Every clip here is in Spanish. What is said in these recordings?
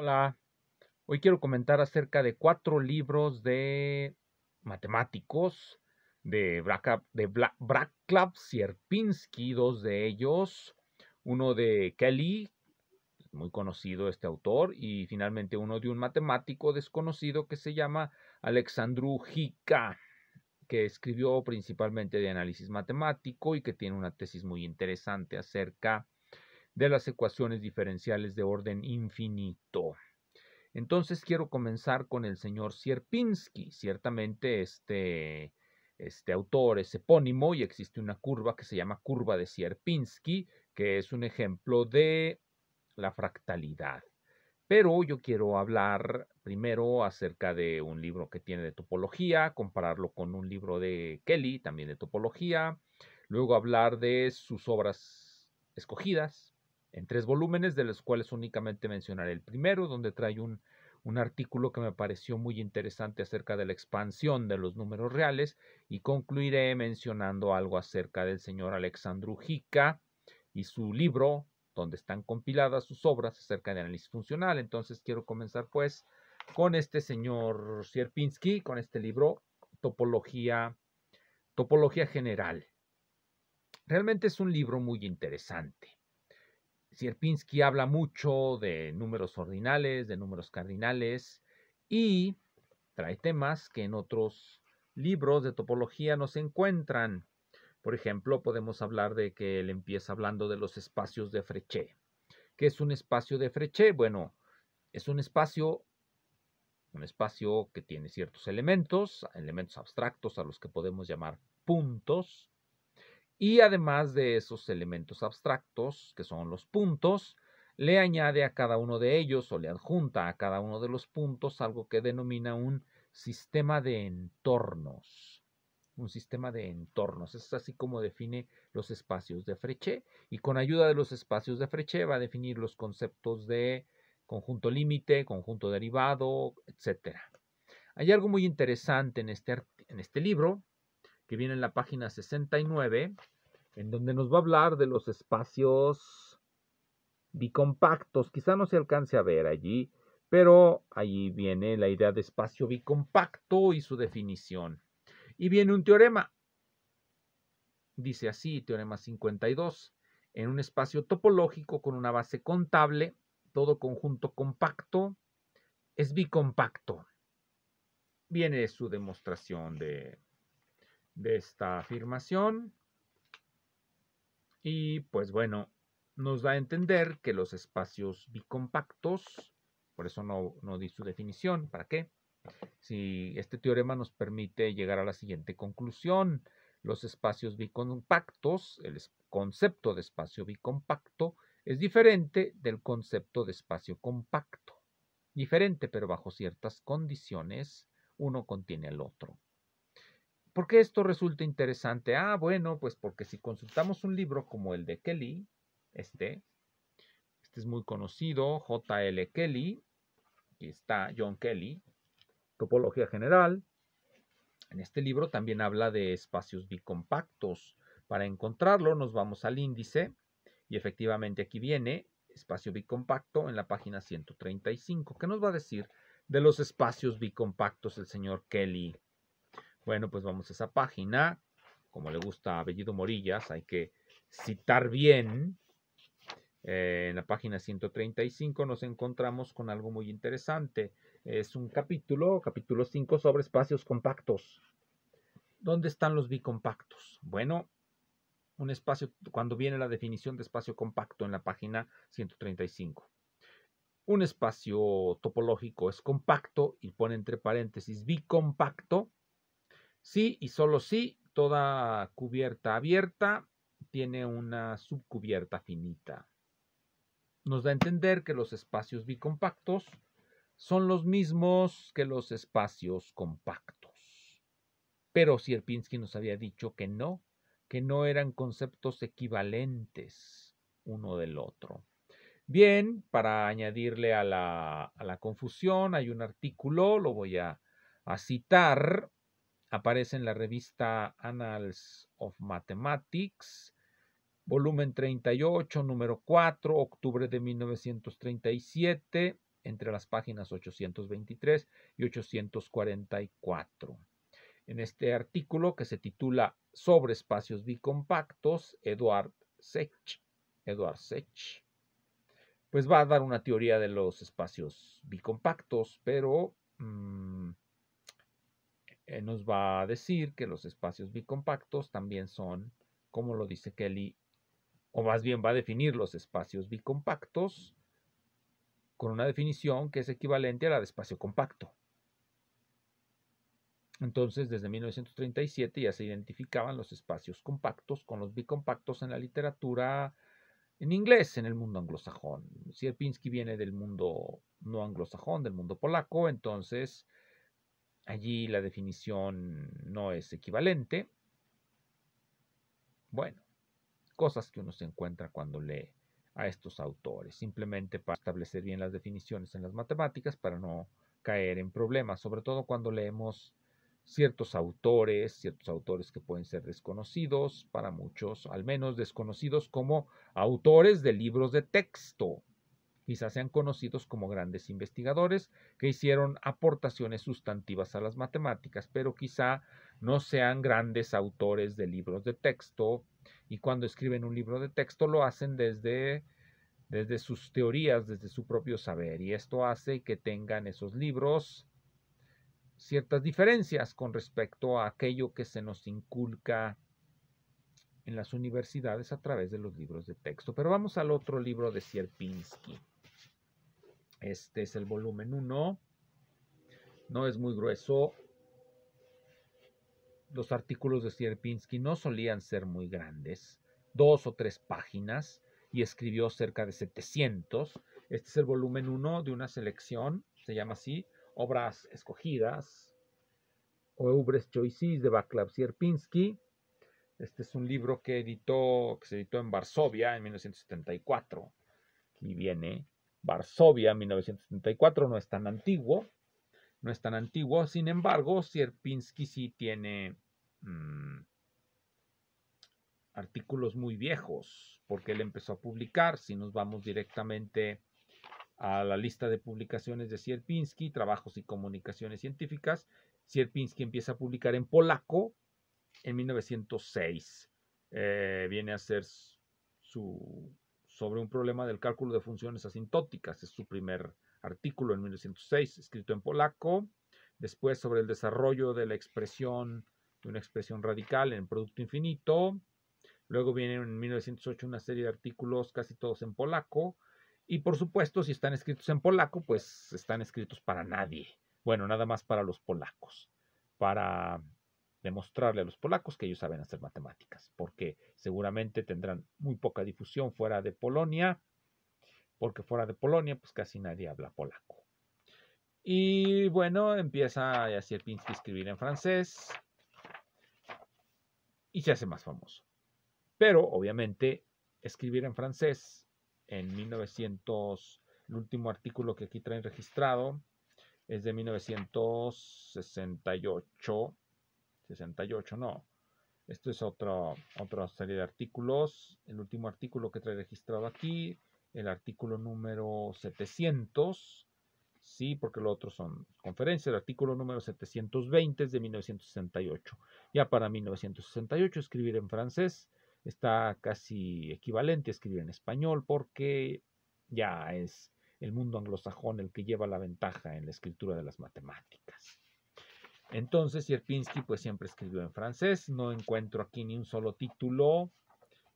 Hola, hoy quiero comentar acerca de cuatro libros de matemáticos de, Bracklav de Sierpinski, dos de ellos, uno de Kelly, muy conocido este autor, y finalmente uno de un matemático desconocido que se llama Alexandru Hika, que escribió principalmente de análisis matemático y que tiene una tesis muy interesante acerca de de las ecuaciones diferenciales de orden infinito. Entonces quiero comenzar con el señor Sierpinski. Ciertamente este, este autor es epónimo y existe una curva que se llama curva de Sierpinski, que es un ejemplo de la fractalidad. Pero yo quiero hablar primero acerca de un libro que tiene de topología, compararlo con un libro de Kelly, también de topología, luego hablar de sus obras escogidas, en tres volúmenes, de los cuales únicamente mencionaré el primero, donde trae un, artículo que me pareció muy interesante acerca de la expansión de los números reales y concluiré mencionando algo acerca del señor Alexandru y su libro donde están compiladas sus obras acerca de análisis funcional. Entonces quiero comenzar pues con este señor Sierpinski, con este libro Topología, Topología General. Realmente es un libro muy interesante. Sierpinski habla mucho de números ordinales, de números cardinales y trae temas que en otros libros de topología no se encuentran. Por ejemplo, podemos hablar de que él empieza hablando de los espacios de Frechet. ¿Qué es un espacio de Frechet? Bueno, es un espacio un espacio que tiene ciertos elementos, elementos abstractos a los que podemos llamar puntos, y además de esos elementos abstractos, que son los puntos, le añade a cada uno de ellos o le adjunta a cada uno de los puntos algo que denomina un sistema de entornos. Un sistema de entornos. Es así como define los espacios de Frechet Y con ayuda de los espacios de Frechet, va a definir los conceptos de conjunto límite, conjunto derivado, etc. Hay algo muy interesante en este, en este libro que viene en la página 69, en donde nos va a hablar de los espacios bicompactos. Quizá no se alcance a ver allí, pero ahí viene la idea de espacio bicompacto y su definición. Y viene un teorema. Dice así, teorema 52. En un espacio topológico con una base contable, todo conjunto compacto es bicompacto. Viene su demostración de, de esta afirmación. Y pues bueno, nos da a entender que los espacios bicompactos, por eso no, no di su definición, ¿para qué? Si este teorema nos permite llegar a la siguiente conclusión, los espacios bicompactos, el concepto de espacio bicompacto es diferente del concepto de espacio compacto. Diferente, pero bajo ciertas condiciones, uno contiene al otro. ¿Por qué esto resulta interesante? Ah, bueno, pues porque si consultamos un libro como el de Kelly, este, este es muy conocido, J.L. Kelly, aquí está John Kelly, Topología General, en este libro también habla de espacios bicompactos. Para encontrarlo nos vamos al índice y efectivamente aquí viene espacio bicompacto en la página 135. ¿Qué nos va a decir de los espacios bicompactos el señor Kelly? Bueno, pues vamos a esa página. Como le gusta a Bellido Morillas, hay que citar bien. Eh, en la página 135 nos encontramos con algo muy interesante. Es un capítulo, capítulo 5, sobre espacios compactos. ¿Dónde están los bicompactos? Bueno, un espacio, cuando viene la definición de espacio compacto en la página 135. Un espacio topológico es compacto y pone entre paréntesis bicompacto Sí y solo sí, toda cubierta abierta tiene una subcubierta finita. Nos da a entender que los espacios bicompactos son los mismos que los espacios compactos. Pero Sierpinski nos había dicho que no, que no eran conceptos equivalentes uno del otro. Bien, para añadirle a la, a la confusión, hay un artículo, lo voy a citar, Aparece en la revista Annals of Mathematics, volumen 38, número 4, octubre de 1937, entre las páginas 823 y 844. En este artículo que se titula Sobre espacios bicompactos, Eduard Sech, Eduard Sech, pues va a dar una teoría de los espacios bicompactos, pero mm, eh, nos va a decir que los espacios bicompactos también son, como lo dice Kelly, o más bien va a definir los espacios bicompactos con una definición que es equivalente a la de espacio compacto. Entonces, desde 1937 ya se identificaban los espacios compactos con los bicompactos en la literatura en inglés, en el mundo anglosajón. Si Sierpinski viene del mundo no anglosajón, del mundo polaco, entonces Allí la definición no es equivalente. Bueno, cosas que uno se encuentra cuando lee a estos autores, simplemente para establecer bien las definiciones en las matemáticas, para no caer en problemas, sobre todo cuando leemos ciertos autores, ciertos autores que pueden ser desconocidos, para muchos al menos desconocidos como autores de libros de texto quizás sean conocidos como grandes investigadores que hicieron aportaciones sustantivas a las matemáticas, pero quizá no sean grandes autores de libros de texto y cuando escriben un libro de texto lo hacen desde desde sus teorías, desde su propio saber y esto hace que tengan esos libros ciertas diferencias con respecto a aquello que se nos inculca en las universidades a través de los libros de texto. Pero vamos al otro libro de Sierpinski. Este es el volumen 1. No es muy grueso. Los artículos de Sierpinski no solían ser muy grandes, dos o tres páginas, y escribió cerca de 700. Este es el volumen 1 de una selección, se llama así, Obras Escogidas, o Obras de Baclav Sierpinski. Este es un libro que editó, que se editó en Varsovia en 1974. Y viene. Varsovia, 1974, no es tan antiguo, no es tan antiguo, sin embargo, Sierpinski sí tiene mm, artículos muy viejos, porque él empezó a publicar, si nos vamos directamente a la lista de publicaciones de Sierpinski, trabajos y comunicaciones científicas, Sierpinski empieza a publicar en polaco en 1906. Eh, viene a ser su sobre un problema del cálculo de funciones asintóticas. Es su primer artículo en 1906, escrito en polaco. Después sobre el desarrollo de la expresión, de una expresión radical en producto infinito. Luego vienen en 1908 una serie de artículos, casi todos en polaco. Y por supuesto, si están escritos en polaco, pues están escritos para nadie. Bueno, nada más para los polacos. Para demostrarle a los polacos que ellos saben hacer matemáticas, porque seguramente tendrán muy poca difusión fuera de Polonia, porque fuera de Polonia pues casi nadie habla polaco. Y bueno, empieza Pinsky a escribir en francés y se hace más famoso. Pero obviamente escribir en francés en 1900, el último artículo que aquí traen registrado es de 1968 68, no. Esto es otra serie de artículos. El último artículo que trae registrado aquí, el artículo número 700. Sí, porque lo otro son conferencias. El artículo número 720 es de 1968. Ya para 1968 escribir en francés está casi equivalente a escribir en español porque ya es el mundo anglosajón el que lleva la ventaja en la escritura de las matemáticas. Entonces, Sierpinski pues siempre escribió en francés, no encuentro aquí ni un solo título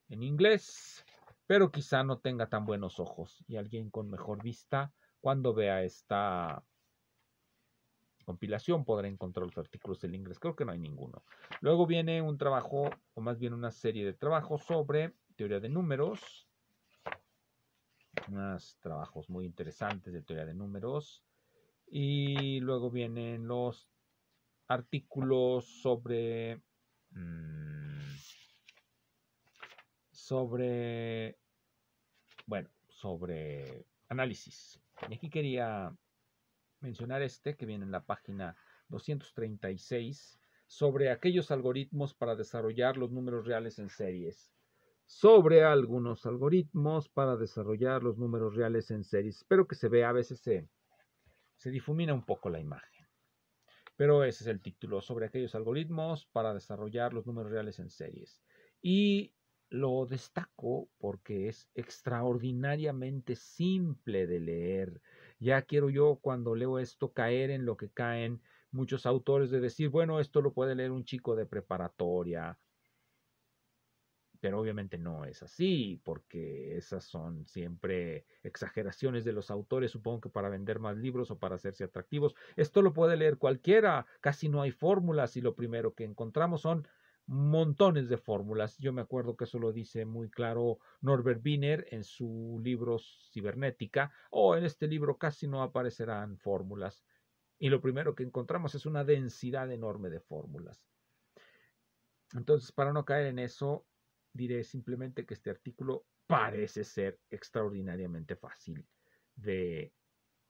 en inglés, pero quizá no tenga tan buenos ojos y alguien con mejor vista cuando vea esta compilación podrá encontrar los artículos en inglés, creo que no hay ninguno. Luego viene un trabajo, o más bien una serie de trabajos sobre teoría de números, unos trabajos muy interesantes de teoría de números, y luego vienen los artículos sobre mm, sobre bueno sobre análisis y aquí quería mencionar este que viene en la página 236 sobre aquellos algoritmos para desarrollar los números reales en series sobre algunos algoritmos para desarrollar los números reales en series espero que se vea a veces se se difumina un poco la imagen pero ese es el título, sobre aquellos algoritmos para desarrollar los números reales en series. Y lo destaco porque es extraordinariamente simple de leer. Ya quiero yo cuando leo esto caer en lo que caen muchos autores de decir, bueno, esto lo puede leer un chico de preparatoria, pero obviamente no es así, porque esas son siempre exageraciones de los autores, supongo que para vender más libros o para hacerse atractivos. Esto lo puede leer cualquiera, casi no hay fórmulas y lo primero que encontramos son montones de fórmulas. Yo me acuerdo que eso lo dice muy claro Norbert Wiener en su libro Cibernética, o oh, en este libro casi no aparecerán fórmulas. Y lo primero que encontramos es una densidad enorme de fórmulas. Entonces, para no caer en eso, diré simplemente que este artículo parece ser extraordinariamente fácil de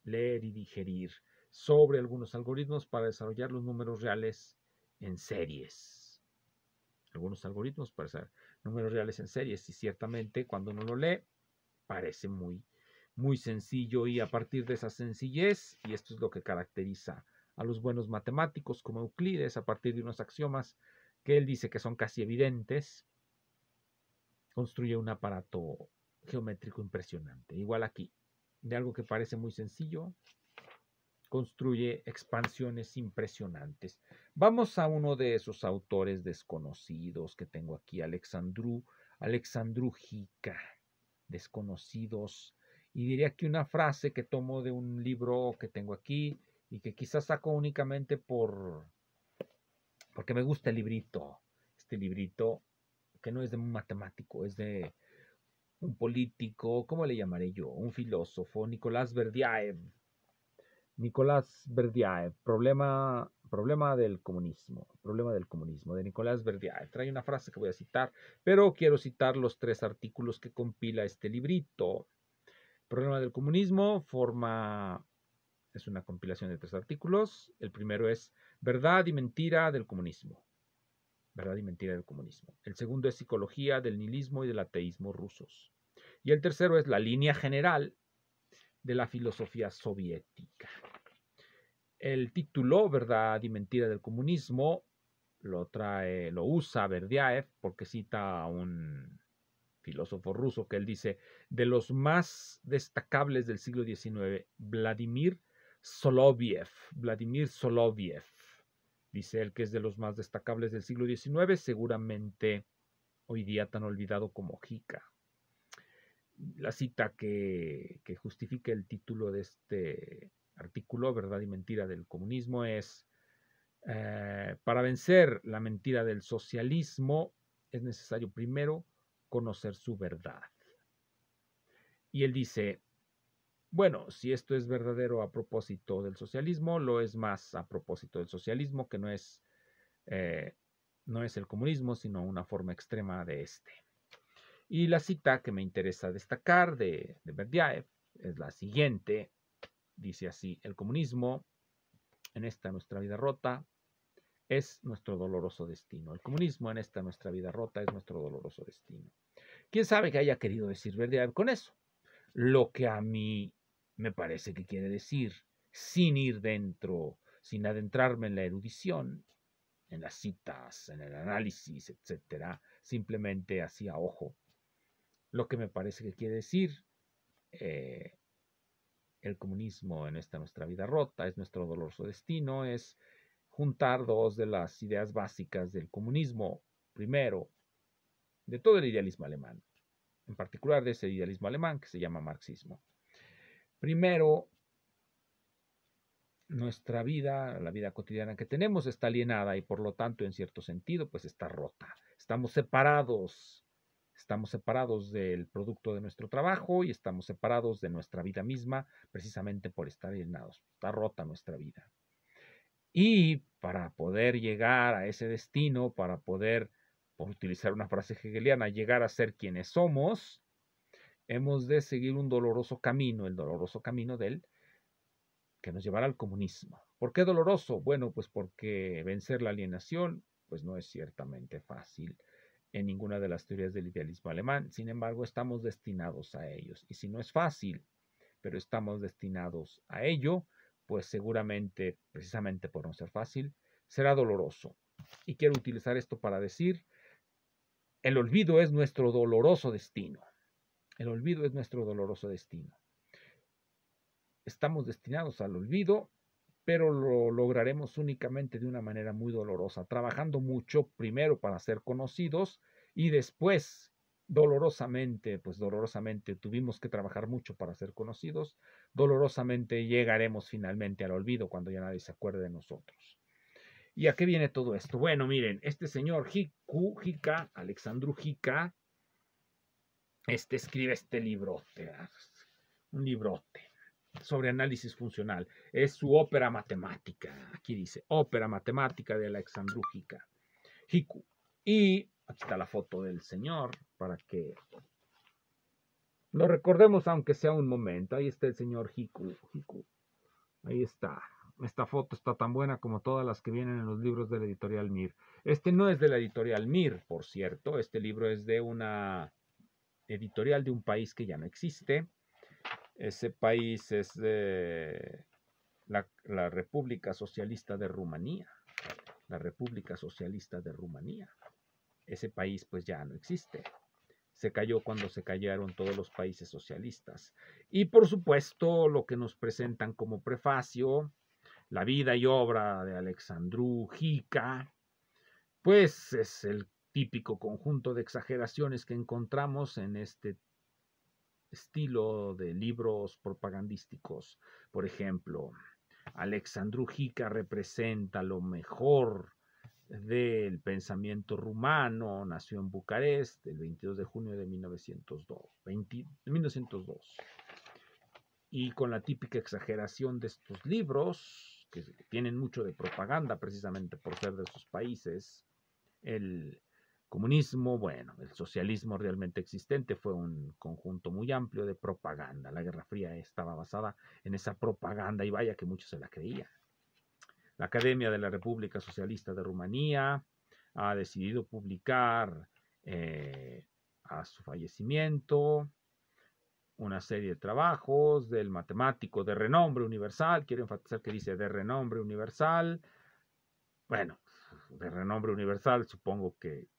leer y digerir sobre algunos algoritmos para desarrollar los números reales en series. Algunos algoritmos para hacer números reales en series y ciertamente cuando uno lo lee parece muy muy sencillo y a partir de esa sencillez, y esto es lo que caracteriza a los buenos matemáticos como Euclides, a partir de unos axiomas que él dice que son casi evidentes, construye un aparato geométrico impresionante. Igual aquí, de algo que parece muy sencillo, construye expansiones impresionantes. Vamos a uno de esos autores desconocidos que tengo aquí, Alexandru, Alexandru Jica, desconocidos. Y diría aquí una frase que tomo de un libro que tengo aquí y que quizás saco únicamente por porque me gusta el librito. Este librito que no es de un matemático, es de un político, ¿cómo le llamaré yo? Un filósofo, Nicolás Verdiaev. Nicolás Verdiaev, problema, problema del comunismo, problema del comunismo, de Nicolás Verdiaev. Trae una frase que voy a citar, pero quiero citar los tres artículos que compila este librito. Problema del comunismo, forma, es una compilación de tres artículos. El primero es Verdad y mentira del comunismo. Verdad y mentira del comunismo. El segundo es Psicología del nihilismo y del ateísmo rusos. Y el tercero es la línea general de la filosofía soviética. El título, Verdad y mentira del comunismo, lo trae, lo usa Verdiaev porque cita a un filósofo ruso que él dice, de los más destacables del siglo XIX, Vladimir Soloviev. Vladimir Soloviev Dice él que es de los más destacables del siglo XIX, seguramente hoy día tan olvidado como Jica. La cita que, justifica el título de este artículo, Verdad y Mentira del Comunismo, es, eh, para vencer la mentira del socialismo es necesario primero conocer su verdad. Y él dice, bueno, si esto es verdadero a propósito del socialismo, lo es más a propósito del socialismo, que no es, eh, no es el comunismo, sino una forma extrema de este. Y la cita que me interesa destacar de, de Berdiaev es la siguiente. Dice así, el comunismo en esta nuestra vida rota es nuestro doloroso destino. El comunismo en esta nuestra vida rota es nuestro doloroso destino. ¿Quién sabe qué haya querido decir Berdiaev con eso? Lo que a mí me parece que quiere decir, sin ir dentro, sin adentrarme en la erudición, en las citas, en el análisis, etcétera, simplemente así a ojo, lo que me parece que quiere decir eh, el comunismo en esta nuestra vida rota, es nuestro doloroso destino, es juntar dos de las ideas básicas del comunismo, primero, de todo el idealismo alemán, en particular de ese idealismo alemán que se llama marxismo. Primero, nuestra vida, la vida cotidiana que tenemos está alienada y por lo tanto en cierto sentido pues está rota. Estamos separados, estamos separados del producto de nuestro trabajo y estamos separados de nuestra vida misma precisamente por estar alienados. Está rota nuestra vida. Y para poder llegar a ese destino, para poder, por utilizar una frase hegeliana, llegar a ser quienes somos, hemos de seguir un doloroso camino, el doloroso camino del que nos llevará al comunismo. ¿Por qué doloroso? Bueno, pues porque vencer la alienación pues no es ciertamente fácil en ninguna de las teorías del idealismo alemán. Sin embargo, estamos destinados a ellos. Y si no es fácil, pero estamos destinados a ello, pues seguramente, precisamente por no ser fácil, será doloroso. Y quiero utilizar esto para decir, el olvido es nuestro doloroso destino. El olvido es nuestro doloroso destino. Estamos destinados al olvido, pero lo lograremos únicamente de una manera muy dolorosa, trabajando mucho primero para ser conocidos y después dolorosamente, pues dolorosamente tuvimos que trabajar mucho para ser conocidos, dolorosamente llegaremos finalmente al olvido cuando ya nadie se acuerde de nosotros. ¿Y a qué viene todo esto? Bueno, miren, este señor Hiku, Hika, Alexandru Hika, este, escribe este librote, ah, un librote sobre análisis funcional. Es su ópera matemática, aquí dice, ópera matemática de Alexandrújica, Hiku. Y aquí está la foto del señor para que lo recordemos aunque sea un momento. Ahí está el señor Hiku. Hiku. Ahí está. Esta foto está tan buena como todas las que vienen en los libros de la editorial Mir. Este no es de la editorial Mir, por cierto. Este libro es de una editorial de un país que ya no existe. Ese país es la, República Socialista de Rumanía. La República Socialista de Rumanía. Ese país pues ya no existe. Se cayó cuando se cayeron todos los países socialistas. Y por supuesto lo que nos presentan como prefacio, la vida y obra de Alexandru Gica, pues es el típico conjunto de exageraciones que encontramos en este estilo de libros propagandísticos. Por ejemplo, Alexandru representa lo mejor del pensamiento rumano, nació en Bucarest el 22 de junio de 1902, 1902. Y con la típica exageración de estos libros, que tienen mucho de propaganda precisamente por ser de sus países, el comunismo, bueno, el socialismo realmente existente fue un conjunto muy amplio de propaganda. La Guerra Fría estaba basada en esa propaganda y vaya que muchos se la creían. La Academia de la República Socialista de Rumanía ha decidido publicar eh, a su fallecimiento una serie de trabajos del matemático de renombre universal, quiero enfatizar que dice de renombre universal, bueno, de renombre universal, supongo que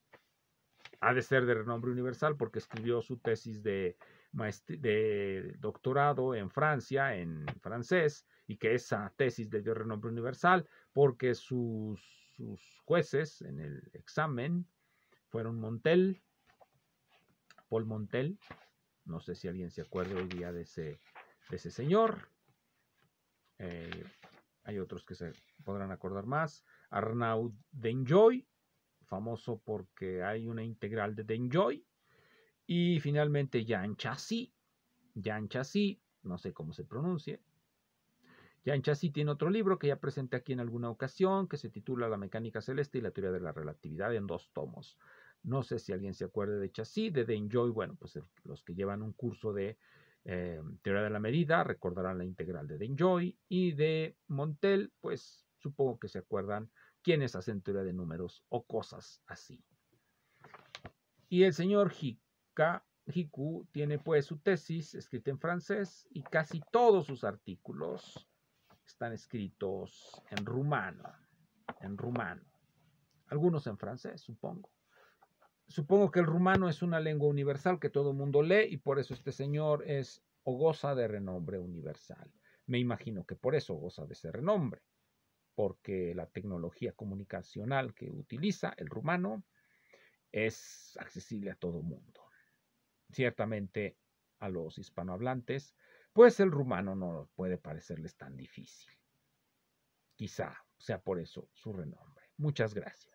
ha de ser de renombre universal porque escribió su tesis de, de doctorado en Francia, en francés, y que esa tesis le dio renombre universal porque sus, jueces en el examen fueron Montel, Paul Montel, no sé si alguien se acuerda hoy día de ese, señor, eh, hay otros que se podrán acordar más, Arnaud Denjoy, famoso porque hay una integral de Denjoy Y finalmente Jan Chassis, Jan Chassis, no sé cómo se pronuncie Jan Chassis tiene otro libro que ya presenté aquí en alguna ocasión, que se titula La mecánica celeste y la teoría de la relatividad en dos tomos. No sé si alguien se acuerde de Chassis, de Denjoy. bueno, pues los que llevan un curso de em, teoría de la medida recordarán la integral de Denjoy y de Montel, pues supongo que se acuerdan ¿Quiénes hacen teoría de números o cosas así. Y el señor Hika, Hiku tiene pues su tesis escrita en francés y casi todos sus artículos están escritos en rumano, en rumano. Algunos en francés, supongo. Supongo que el rumano es una lengua universal que todo el mundo lee y por eso este señor es o goza de renombre universal. Me imagino que por eso goza de ese renombre porque la tecnología comunicacional que utiliza el rumano es accesible a todo mundo. Ciertamente a los hispanohablantes, pues el rumano no puede parecerles tan difícil. Quizá sea por eso su renombre. Muchas gracias.